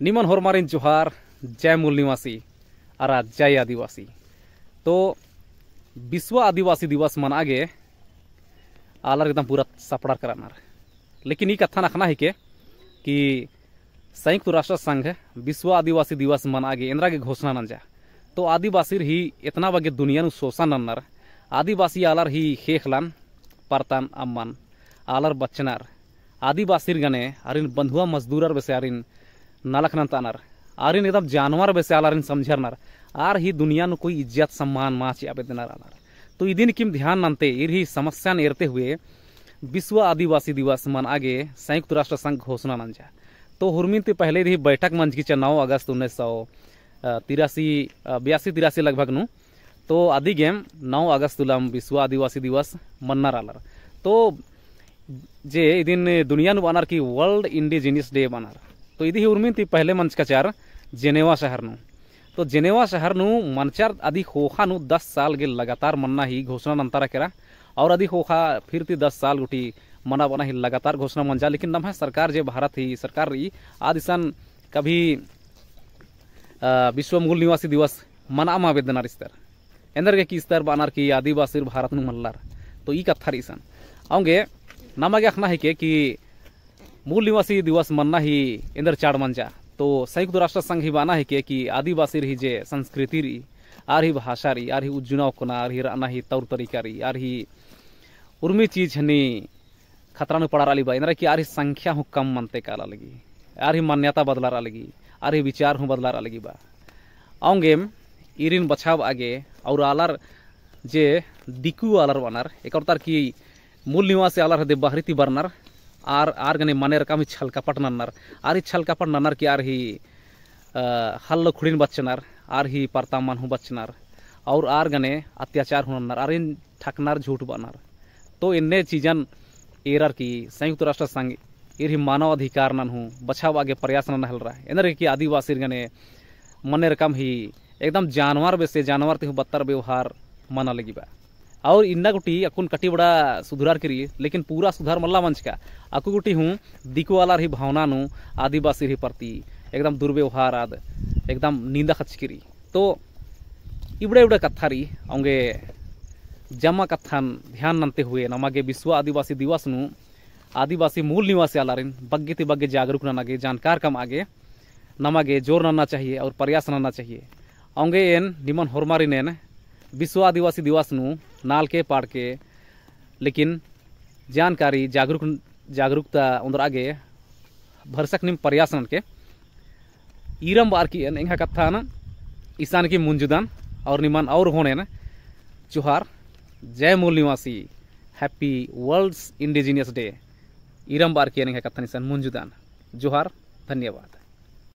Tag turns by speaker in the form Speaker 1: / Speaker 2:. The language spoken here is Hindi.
Speaker 1: निमन हरमारिन जोहार जय मूल निवासी और जय आदिवासी तो विश्व आदिवासी दिवस मना आगे आलर एकदम पूरा सपड़ा कर लेकिन ये कथा रखना है के कि संयुक्त राष्ट्र संघ विश्व आदिवासी दिवस मना आगे इंदिरा के घोषणा न जा तो आदिवासी ही इतना बगे दुनिया नु शोषण नन्नर आदिवासी आलर ही लान परतान अम्मान आलर बच्चनार आदिवासी गने अरिन बंधुआ मजदूर वैसे अरिन ನಾಲ್ಕನಂತ ಅನಾರ ಆರಿನ ಇದಾವ ಜಾನುವಾರು ಬೆಸೆ ಆಲಾರಿನ ಸಮਝರ್ನಾರ ಆರ್ कोई इज्जत सम्मान माँ ಸಮ್ಮಾನ್ ಮಾಚಿ ಆಬೇದನಾರ ಅನಾರ तो इदिन किम ध्यान नंते ही समस्या नेरते हुए विश्व आदिवासी दिवस मन आगे संयुक्त राष्ट्र संघ घोषणा नंजा तो हुरमिन ते पहले रही बैठक मंच की नौ अगस्त उन्नीस सौ तिरासी बयासी तिरासी लगभग नु तो आदि गेम नौ अगस्त तुलम विश्व आदिवासी दिवस मन्ना रालर तो जे दिन दुनिया नु बनार की वर्ल्ड इंडिजिनियस डे बनार तो ही उर्मी તો ઇદી जेनेवा शहर મંચકાચાર तो जेनेवा शहर જેનેવા मंचार મંચાર होखा હોખાનું दस साल के लगातार મન્ના ही घोषणा નંતરા करा और अधिक होखा फिर ती दस साल गुटी मना बना ही लगातार घोषणा मंजा लेकिन नम है सरकार जे भारत ही सरकार रही आदि सन कभी विश्व मूल निवासी दिवस मना मा वेदना स्तर एंदर के की स्तर बनार की आदिवासी भारत नु मल्लार तो ई कथा रही सन आउंगे नमगे अखना है के कि मूल निवासी दिवस मन्ना ही इंद्र चाड़ मंजा तो संयुक्त राष्ट्र संघ ही बाना है के कि आदिवासी रही जे संस्कृति रही आर ही भाषा रही आर ही उज्जुनाव कोना आर ही राना ही तौर तरीका रही आर ही उर्मी चीज हनी खतरा पड़ा रही बा इंदरा आर ही संख्या हूँ कम मनते काला लगी आर ही मान्यता बदला रहा लगी आर ही विचार हूँ बदला रहा लगी बा आउंगेम इरिन बचाव आगे और आलर जे दिकू आलर वानर एक और तार की मूल निवासी आलर है दे बहरीती बर्नर ಆರ್ ಆರ್ಗನೆ ಮನೆ ರಕಮ್ ಛಲ್ಕಪಟ್ ನನ್ನರ್ ಆರ್ ಈ नन्नर की आर ही ಹಿ खुड़ीन बच्चनर आर ही ಹಿ मन ಹೂ बच्चनर और आर गने अत्याचार नन्नर आर इन ठकनर झूठ बनर तो इन्ने चीजन एरर की संयुक्त राष्ट्र संघ इर ही मानव अधिकार नन हूँ बचाव आगे प्रयास नन हल रहा है इधर की आदिवासी गने मने रकम ही एकदम जानवर बेसे जानवर ते बदतर व्यवहार मना लगी बा और इन्ना गुटी अकुन कटी बड़ा सुधरार करिए लेकिन पूरा सुधार मल्ला मंच का अकु गुटी हूँ दिको वाला रही भावना नु आदिवासी रही प्रति एकदम दुर्व्यवहार आद एकदम निंदा करी तो इबड़े इबड़े कथा रही अंगे जमा कथन ध्यान नंते हुए नमागे विश्व आदिवासी दिवस नु आदिवासी मूल निवासी आलारिन बग्गे ते बग्गे जागरूक नागे जानकार कम आगे नमागे जोर नना चाहिए और प्रयास नना चाहिए अंगे एन निमन होरमारी ने विश्व आदिवासी વિશ્વ नाल के નાલકે के लेकिन जानकारी जागरूक जागरूकता ઉંદર આગે ભરસકની પ્રયાસ के ईरम बार की एंगा कथा ईशान की मुंजुदन और निमान और होने ना चुहार जय मूल निवासी हैप्पी वर्ल्ड्स इंडिजिनियस डे ईरम बार की एंगा कथा निशान मुंजुदान जोहार धन्यवाद